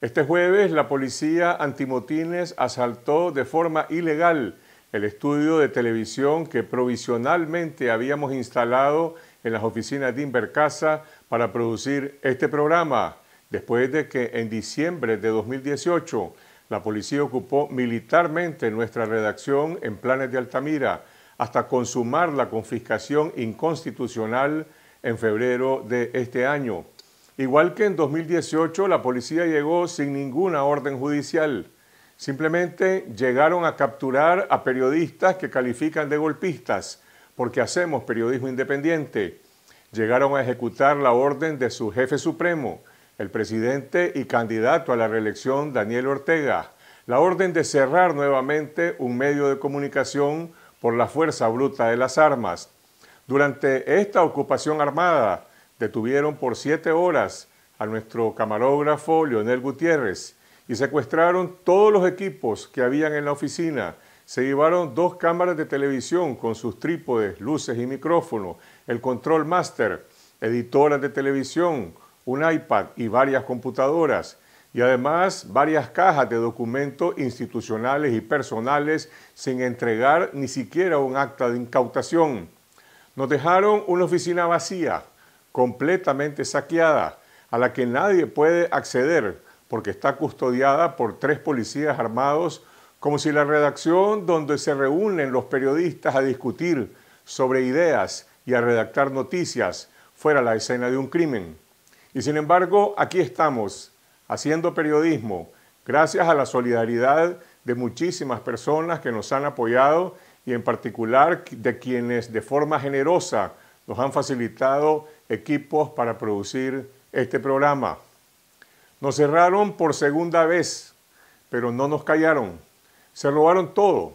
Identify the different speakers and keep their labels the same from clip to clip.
Speaker 1: Este jueves la policía antimotines asaltó de forma ilegal el estudio de televisión que provisionalmente habíamos instalado en las oficinas de Invercasa para producir este programa, después de que en diciembre de 2018 la policía ocupó militarmente nuestra redacción en Planes de Altamira hasta consumar la confiscación inconstitucional en febrero de este año. Igual que en 2018, la policía llegó sin ninguna orden judicial. Simplemente llegaron a capturar a periodistas que califican de golpistas, porque hacemos periodismo independiente. Llegaron a ejecutar la orden de su jefe supremo, el presidente y candidato a la reelección Daniel Ortega, la orden de cerrar nuevamente un medio de comunicación por la fuerza bruta de las armas. Durante esta ocupación armada, detuvieron por siete horas a nuestro camarógrafo Leonel Gutiérrez y secuestraron todos los equipos que habían en la oficina. Se llevaron dos cámaras de televisión con sus trípodes, luces y micrófono, el control master, editoras de televisión, un iPad y varias computadoras, y además varias cajas de documentos institucionales y personales sin entregar ni siquiera un acta de incautación. Nos dejaron una oficina vacía, completamente saqueada, a la que nadie puede acceder porque está custodiada por tres policías armados, como si la redacción donde se reúnen los periodistas a discutir sobre ideas y a redactar noticias fuera la escena de un crimen. Y sin embargo, aquí estamos, haciendo periodismo, gracias a la solidaridad de muchísimas personas que nos han apoyado y en particular de quienes de forma generosa nos han facilitado equipos para producir este programa. Nos cerraron por segunda vez, pero no nos callaron. Se robaron todo.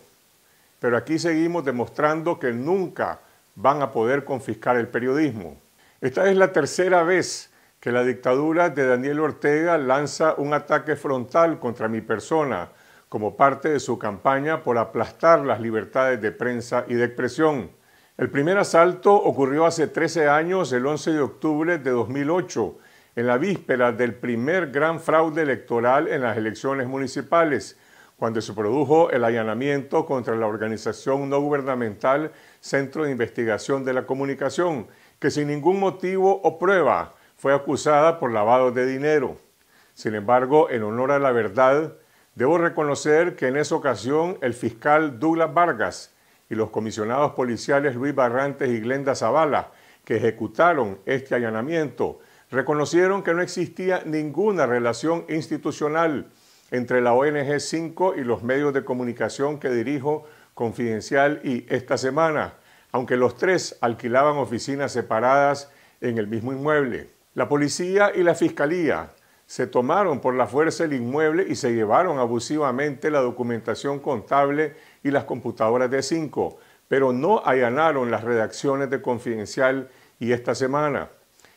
Speaker 1: Pero aquí seguimos demostrando que nunca van a poder confiscar el periodismo. Esta es la tercera vez que la dictadura de Daniel Ortega lanza un ataque frontal contra mi persona como parte de su campaña por aplastar las libertades de prensa y de expresión. El primer asalto ocurrió hace 13 años, el 11 de octubre de 2008, en la víspera del primer gran fraude electoral en las elecciones municipales, cuando se produjo el allanamiento contra la organización no gubernamental Centro de Investigación de la Comunicación, que sin ningún motivo o prueba fue acusada por lavado de dinero. Sin embargo, en honor a la verdad, debo reconocer que en esa ocasión el fiscal Douglas Vargas y los comisionados policiales Luis Barrantes y Glenda Zavala, que ejecutaron este allanamiento, reconocieron que no existía ninguna relación institucional entre la ONG 5 y los medios de comunicación que dirijo Confidencial y Esta Semana, aunque los tres alquilaban oficinas separadas en el mismo inmueble. La policía y la fiscalía se tomaron por la fuerza el inmueble y se llevaron abusivamente la documentación contable y las computadoras de Cinco, pero no allanaron las redacciones de Confidencial y esta semana.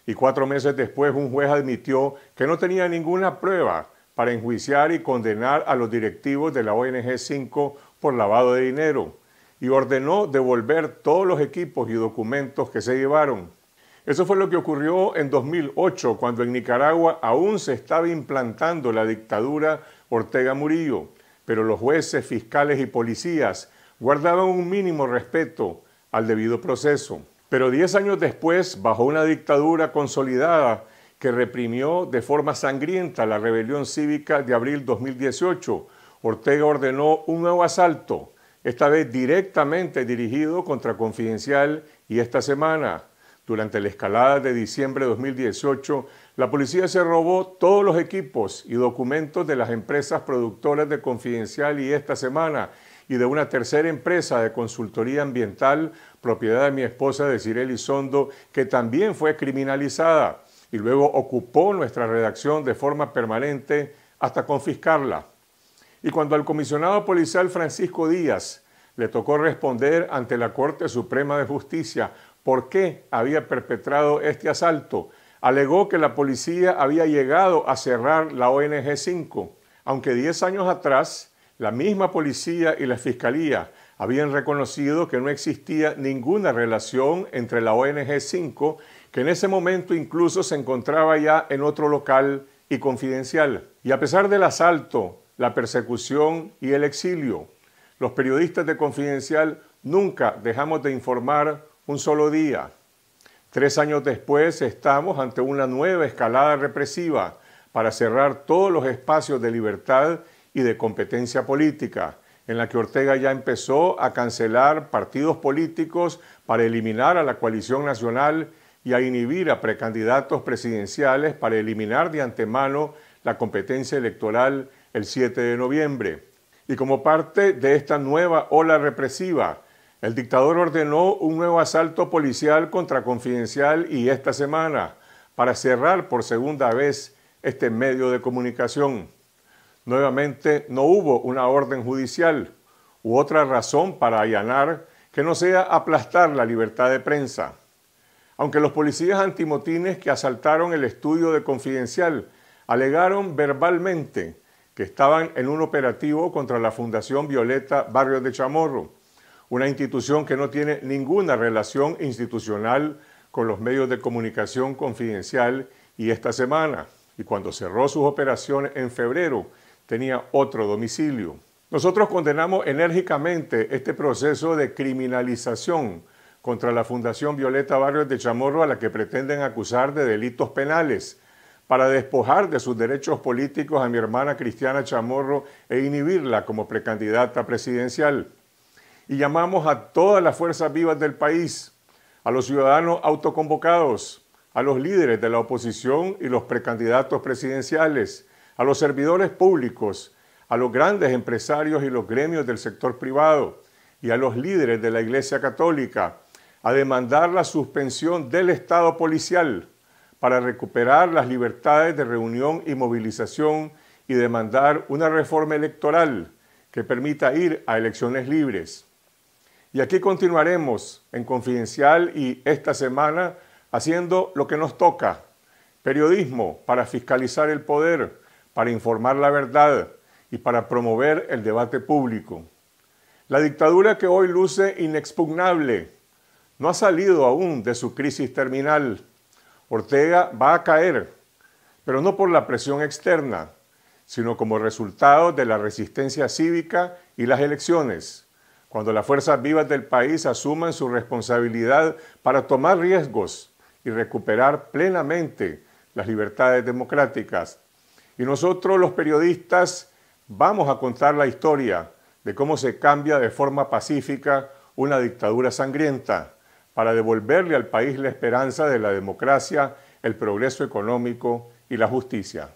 Speaker 1: Y cuatro meses después un juez admitió que no tenía ninguna prueba para enjuiciar y condenar a los directivos de la ONG 5 por lavado de dinero y ordenó devolver todos los equipos y documentos que se llevaron. Eso fue lo que ocurrió en 2008, cuando en Nicaragua aún se estaba implantando la dictadura Ortega Murillo, pero los jueces, fiscales y policías guardaban un mínimo respeto al debido proceso. Pero diez años después, bajo una dictadura consolidada que reprimió de forma sangrienta la rebelión cívica de abril 2018, Ortega ordenó un nuevo asalto, esta vez directamente dirigido contra Confidencial y esta semana durante la escalada de diciembre de 2018, la policía se robó todos los equipos y documentos de las empresas productoras de Confidencial y esta semana y de una tercera empresa de consultoría ambiental, propiedad de mi esposa de Cireli que también fue criminalizada y luego ocupó nuestra redacción de forma permanente hasta confiscarla. Y cuando al comisionado policial Francisco Díaz le tocó responder ante la Corte Suprema de Justicia por qué había perpetrado este asalto. Alegó que la policía había llegado a cerrar la ONG 5, aunque 10 años atrás la misma policía y la fiscalía habían reconocido que no existía ninguna relación entre la ONG 5, que en ese momento incluso se encontraba ya en otro local y confidencial. Y a pesar del asalto, la persecución y el exilio, los periodistas de Confidencial nunca dejamos de informar un solo día. Tres años después estamos ante una nueva escalada represiva para cerrar todos los espacios de libertad y de competencia política, en la que Ortega ya empezó a cancelar partidos políticos para eliminar a la coalición nacional y a inhibir a precandidatos presidenciales para eliminar de antemano la competencia electoral el 7 de noviembre. Y como parte de esta nueva ola represiva, el dictador ordenó un nuevo asalto policial contra Confidencial y esta semana, para cerrar por segunda vez este medio de comunicación. Nuevamente no hubo una orden judicial u otra razón para allanar que no sea aplastar la libertad de prensa. Aunque los policías antimotines que asaltaron el estudio de Confidencial alegaron verbalmente que estaban en un operativo contra la Fundación Violeta barrio de Chamorro, una institución que no tiene ninguna relación institucional con los medios de comunicación confidencial y esta semana, y cuando cerró sus operaciones en febrero, tenía otro domicilio. Nosotros condenamos enérgicamente este proceso de criminalización contra la Fundación Violeta Barrios de Chamorro a la que pretenden acusar de delitos penales para despojar de sus derechos políticos a mi hermana Cristiana Chamorro e inhibirla como precandidata presidencial y llamamos a todas las fuerzas vivas del país, a los ciudadanos autoconvocados, a los líderes de la oposición y los precandidatos presidenciales, a los servidores públicos, a los grandes empresarios y los gremios del sector privado y a los líderes de la Iglesia Católica a demandar la suspensión del Estado policial para recuperar las libertades de reunión y movilización y demandar una reforma electoral que permita ir a elecciones libres. Y aquí continuaremos en Confidencial y esta semana haciendo lo que nos toca. Periodismo para fiscalizar el poder, para informar la verdad y para promover el debate público. La dictadura que hoy luce inexpugnable no ha salido aún de su crisis terminal. Ortega va a caer, pero no por la presión externa, sino como resultado de la resistencia cívica y las elecciones cuando las fuerzas vivas del país asuman su responsabilidad para tomar riesgos y recuperar plenamente las libertades democráticas. Y nosotros los periodistas vamos a contar la historia de cómo se cambia de forma pacífica una dictadura sangrienta para devolverle al país la esperanza de la democracia, el progreso económico y la justicia.